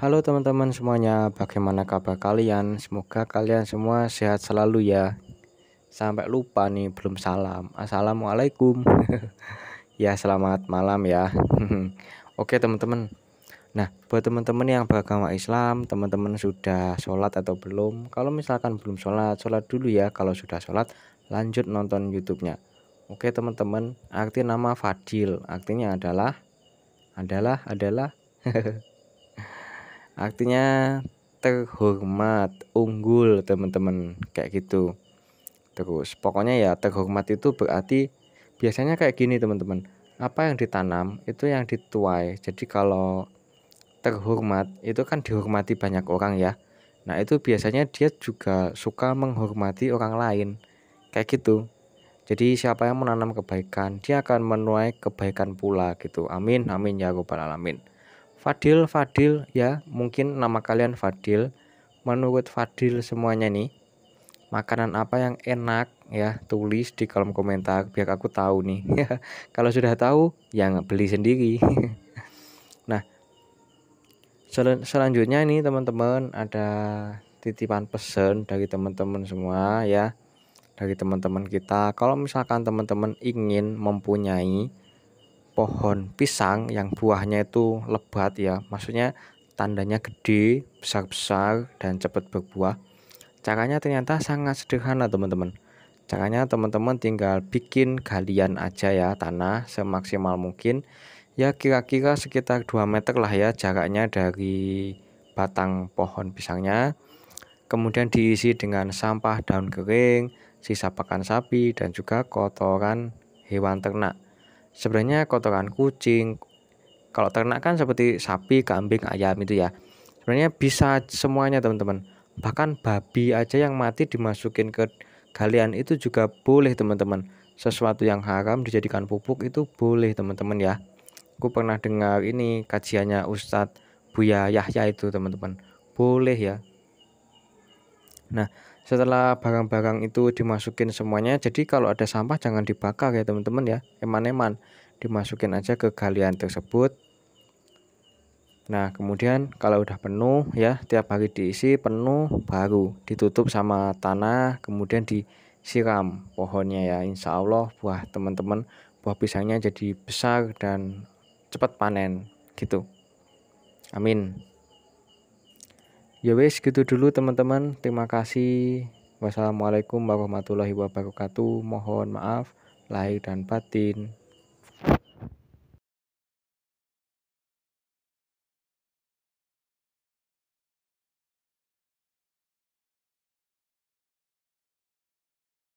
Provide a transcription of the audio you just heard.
Halo teman-teman semuanya, bagaimana kabar kalian? Semoga kalian semua sehat selalu ya. Sampai lupa nih, belum salam. Assalamualaikum. ya, selamat malam ya. Oke teman-teman. Nah, buat teman-teman yang beragama Islam, teman-teman sudah sholat atau belum? Kalau misalkan belum sholat, sholat dulu ya. Kalau sudah sholat, lanjut nonton YouTube-nya. Oke teman-teman, arti nama Fadil, artinya adalah, adalah, adalah. artinya terhormat unggul teman-teman kayak gitu terus pokoknya ya terhormat itu berarti biasanya kayak gini teman-teman apa yang ditanam itu yang dituai jadi kalau terhormat itu kan dihormati banyak orang ya nah itu biasanya dia juga suka menghormati orang lain kayak gitu jadi siapa yang menanam kebaikan dia akan menuai kebaikan pula gitu amin amin ya robbal alamin Fadil, Fadil ya, mungkin nama kalian Fadil. Menurut Fadil semuanya nih, makanan apa yang enak ya, tulis di kolom komentar biar aku tahu nih. Kalau sudah tahu, yang beli sendiri. nah, sel selanjutnya nih teman-teman ada titipan pesan dari teman-teman semua ya. Dari teman-teman kita, kalau misalkan teman-teman ingin mempunyai pohon pisang yang buahnya itu lebat ya maksudnya tandanya gede besar-besar dan cepat berbuah caranya ternyata sangat sederhana teman-teman caranya teman-teman tinggal bikin galian aja ya tanah semaksimal mungkin ya kira-kira sekitar 2 meter lah ya jaraknya dari batang pohon pisangnya kemudian diisi dengan sampah daun kering sisa pakan sapi dan juga kotoran hewan ternak sebenarnya kotoran kucing kalau ternak kan seperti sapi kambing ayam itu ya sebenarnya bisa semuanya teman-teman bahkan babi aja yang mati dimasukin ke galian itu juga boleh teman-teman sesuatu yang haram dijadikan pupuk itu boleh teman-teman ya aku pernah dengar ini kajiannya Ustadz Buya Yahya itu teman-teman boleh ya nah setelah barang-barang itu dimasukin semuanya jadi kalau ada sampah jangan dibakar ya teman-teman ya eman-eman dimasukin aja ke galian tersebut nah kemudian kalau udah penuh ya tiap hari diisi penuh baru ditutup sama tanah kemudian disiram pohonnya ya insya Allah buah teman-teman buah pisangnya jadi besar dan cepat panen gitu amin ya wes gitu dulu teman-teman terima kasih wassalamualaikum warahmatullahi wabarakatuh mohon maaf lahir dan batin